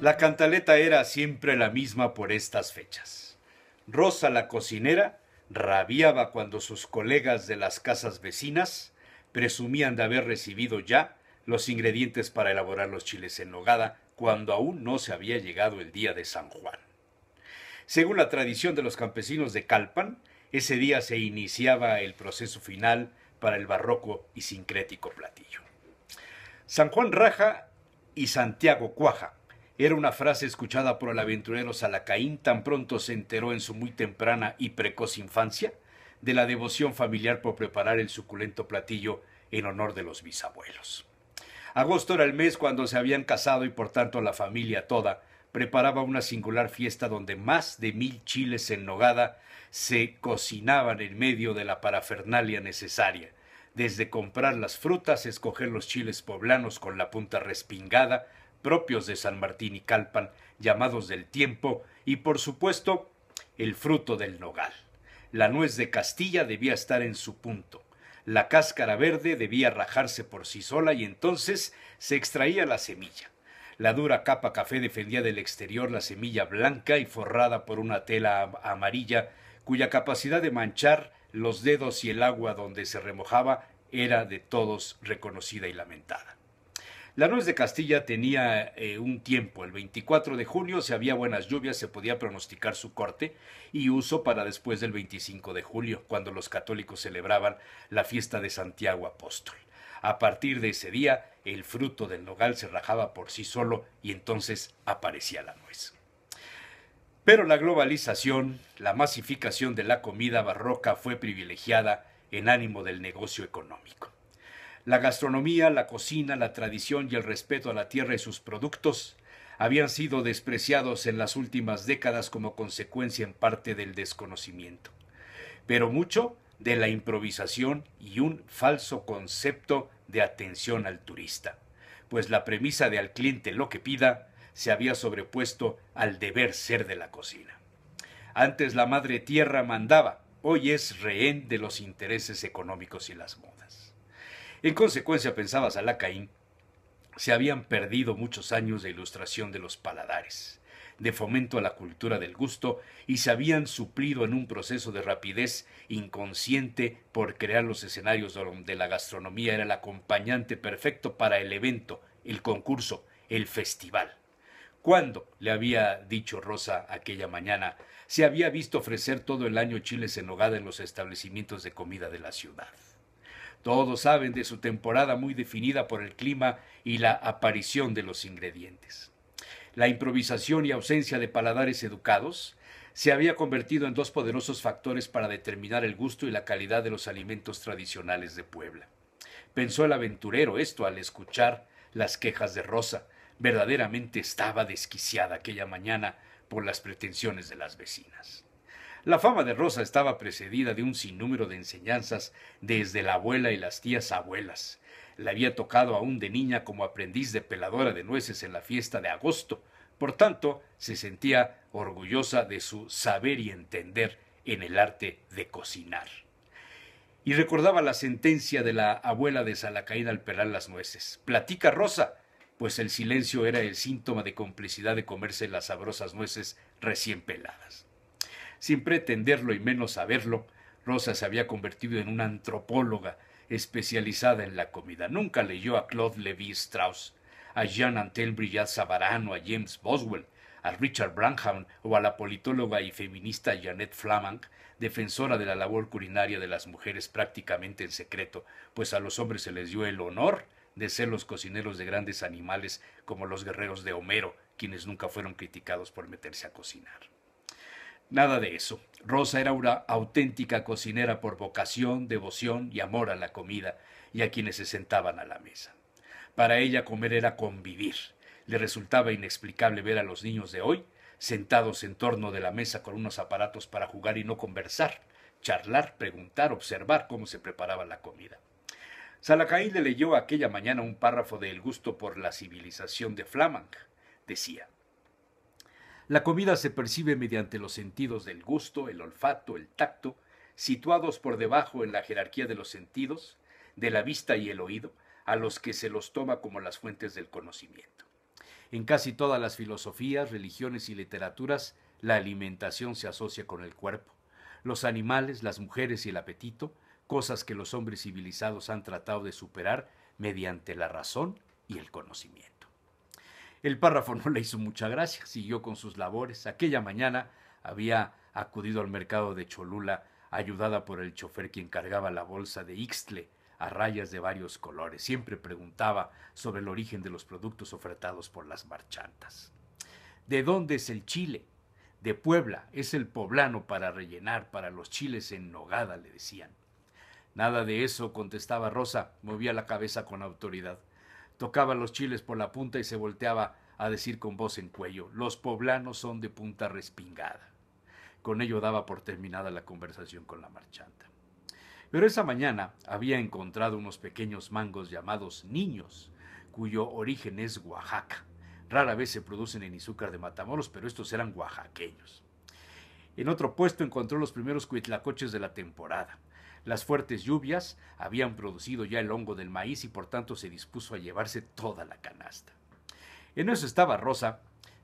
La cantaleta era siempre la misma por estas fechas. Rosa la cocinera rabiaba cuando sus colegas de las casas vecinas presumían de haber recibido ya los ingredientes para elaborar los chiles en nogada cuando aún no se había llegado el día de San Juan. Según la tradición de los campesinos de Calpan, ese día se iniciaba el proceso final para el barroco y sincrético platillo. San Juan Raja y Santiago Cuaja era una frase escuchada por el aventurero Salacaín tan pronto se enteró en su muy temprana y precoz infancia de la devoción familiar por preparar el suculento platillo en honor de los bisabuelos. Agosto era el mes cuando se habían casado y por tanto la familia toda preparaba una singular fiesta donde más de mil chiles en nogada se cocinaban en medio de la parafernalia necesaria, desde comprar las frutas, escoger los chiles poblanos con la punta respingada, propios de San Martín y Calpan, llamados del tiempo, y por supuesto el fruto del nogal. La nuez de Castilla debía estar en su punto, la cáscara verde debía rajarse por sí sola y entonces se extraía la semilla. La dura capa café defendía del exterior la semilla blanca y forrada por una tela amarilla cuya capacidad de manchar los dedos y el agua donde se remojaba era de todos reconocida y lamentada. La nuez de Castilla tenía eh, un tiempo. El 24 de junio, si había buenas lluvias, se podía pronosticar su corte y uso para después del 25 de julio, cuando los católicos celebraban la fiesta de Santiago Apóstol. A partir de ese día, el fruto del nogal se rajaba por sí solo y entonces aparecía la nuez. Pero la globalización, la masificación de la comida barroca fue privilegiada en ánimo del negocio económico. La gastronomía, la cocina, la tradición y el respeto a la tierra y sus productos habían sido despreciados en las últimas décadas como consecuencia en parte del desconocimiento, pero mucho de la improvisación y un falso concepto de atención al turista, pues la premisa de al cliente lo que pida se había sobrepuesto al deber ser de la cocina. Antes la madre tierra mandaba, hoy es rehén de los intereses económicos y las modas. En consecuencia, pensaba salacaín Caín, se habían perdido muchos años de ilustración de los paladares, de fomento a la cultura del gusto, y se habían suplido en un proceso de rapidez inconsciente por crear los escenarios donde la gastronomía era el acompañante perfecto para el evento, el concurso, el festival. ¿Cuándo? le había dicho Rosa aquella mañana, se había visto ofrecer todo el año chiles en hogada en los establecimientos de comida de la ciudad. Todos saben de su temporada muy definida por el clima y la aparición de los ingredientes. La improvisación y ausencia de paladares educados se había convertido en dos poderosos factores para determinar el gusto y la calidad de los alimentos tradicionales de Puebla. Pensó el aventurero esto al escuchar las quejas de Rosa. Verdaderamente estaba desquiciada aquella mañana por las pretensiones de las vecinas. La fama de Rosa estaba precedida de un sinnúmero de enseñanzas desde la abuela y las tías abuelas. La había tocado aún de niña como aprendiz de peladora de nueces en la fiesta de agosto. Por tanto, se sentía orgullosa de su saber y entender en el arte de cocinar. Y recordaba la sentencia de la abuela de Salacaín al pelar las nueces. Platica Rosa, pues el silencio era el síntoma de complicidad de comerse las sabrosas nueces recién peladas. Sin pretenderlo y menos saberlo, Rosa se había convertido en una antropóloga especializada en la comida. Nunca leyó a Claude Levi Strauss, a Jean Antel Brillat Savarano, a James Boswell, a Richard Branham o a la politóloga y feminista Janet Flamank, defensora de la labor culinaria de las mujeres prácticamente en secreto, pues a los hombres se les dio el honor de ser los cocineros de grandes animales como los guerreros de Homero, quienes nunca fueron criticados por meterse a cocinar. Nada de eso. Rosa era una auténtica cocinera por vocación, devoción y amor a la comida y a quienes se sentaban a la mesa. Para ella comer era convivir. Le resultaba inexplicable ver a los niños de hoy sentados en torno de la mesa con unos aparatos para jugar y no conversar, charlar, preguntar, observar cómo se preparaba la comida. Salacaín le leyó aquella mañana un párrafo de El gusto por la civilización de Flamang. Decía, la comida se percibe mediante los sentidos del gusto, el olfato, el tacto, situados por debajo en la jerarquía de los sentidos, de la vista y el oído, a los que se los toma como las fuentes del conocimiento. En casi todas las filosofías, religiones y literaturas, la alimentación se asocia con el cuerpo. Los animales, las mujeres y el apetito, cosas que los hombres civilizados han tratado de superar mediante la razón y el conocimiento. El párrafo no le hizo mucha gracia, siguió con sus labores. Aquella mañana había acudido al mercado de Cholula, ayudada por el chofer quien cargaba la bolsa de Ixtle a rayas de varios colores. Siempre preguntaba sobre el origen de los productos ofertados por las marchantas. ¿De dónde es el chile? De Puebla, es el poblano para rellenar, para los chiles en nogada, le decían. Nada de eso, contestaba Rosa, movía la cabeza con autoridad tocaba los chiles por la punta y se volteaba a decir con voz en cuello, los poblanos son de punta respingada. Con ello daba por terminada la conversación con la marchanta. Pero esa mañana había encontrado unos pequeños mangos llamados niños, cuyo origen es Oaxaca. Rara vez se producen en Izúcar de Matamoros, pero estos eran oaxaqueños. En otro puesto encontró los primeros cuitlacoches de la temporada. Las fuertes lluvias habían producido ya el hongo del maíz y por tanto se dispuso a llevarse toda la canasta. En eso estaba Rosa,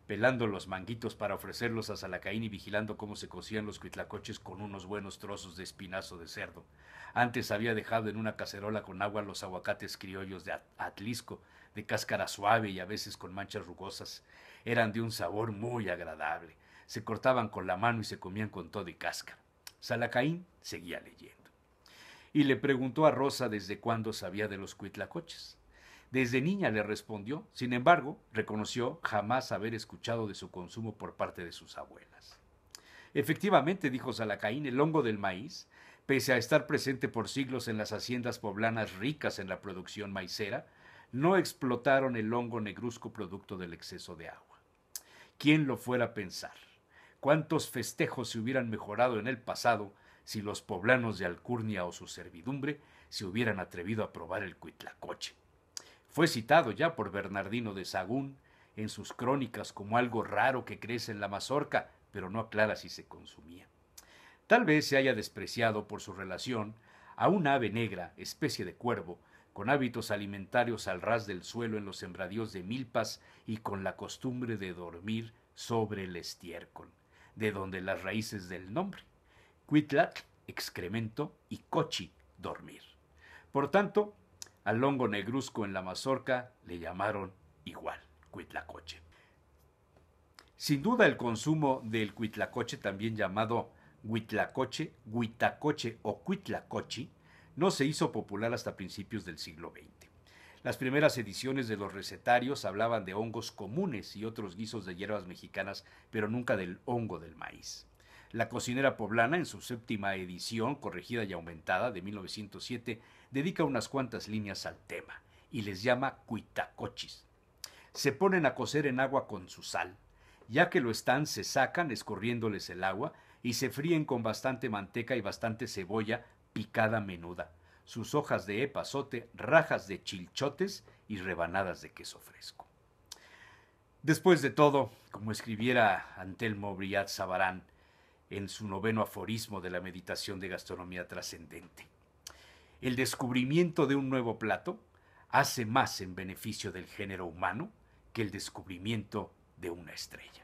pelando los manguitos para ofrecerlos a Salacaín y vigilando cómo se cocían los cuitlacoches con unos buenos trozos de espinazo de cerdo. Antes había dejado en una cacerola con agua los aguacates criollos de Atlisco, de cáscara suave y a veces con manchas rugosas. Eran de un sabor muy agradable. Se cortaban con la mano y se comían con todo y cáscara. Salacaín seguía leyendo y le preguntó a Rosa desde cuándo sabía de los cuitlacoches. Desde niña le respondió, sin embargo, reconoció jamás haber escuchado de su consumo por parte de sus abuelas. Efectivamente, dijo Salacaín, el hongo del maíz, pese a estar presente por siglos en las haciendas poblanas ricas en la producción maicera, no explotaron el hongo negruzco producto del exceso de agua. ¿Quién lo fuera a pensar? ¿Cuántos festejos se hubieran mejorado en el pasado si los poblanos de Alcurnia o su servidumbre se hubieran atrevido a probar el cuitlacoche. Fue citado ya por Bernardino de Sagún en sus crónicas como algo raro que crece en la mazorca, pero no aclara si se consumía. Tal vez se haya despreciado por su relación a un ave negra, especie de cuervo, con hábitos alimentarios al ras del suelo en los sembradíos de milpas y con la costumbre de dormir sobre el estiércol, de donde las raíces del nombre cuitlac, excremento, y cochi, dormir. Por tanto, al hongo negruzco en la mazorca le llamaron igual, cuitlacoche. Sin duda el consumo del cuitlacoche, también llamado huitlacoche, huitacoche o cuitlacochi, no se hizo popular hasta principios del siglo XX. Las primeras ediciones de los recetarios hablaban de hongos comunes y otros guisos de hierbas mexicanas, pero nunca del hongo del maíz. La cocinera poblana, en su séptima edición, corregida y aumentada de 1907, dedica unas cuantas líneas al tema y les llama cuitacochis. Se ponen a cocer en agua con su sal. Ya que lo están, se sacan escorriéndoles el agua y se fríen con bastante manteca y bastante cebolla picada menuda, sus hojas de epazote, rajas de chilchotes y rebanadas de queso fresco. Después de todo, como escribiera Antelmo Briat Sabarán, en su noveno aforismo de la meditación de gastronomía trascendente. El descubrimiento de un nuevo plato hace más en beneficio del género humano que el descubrimiento de una estrella.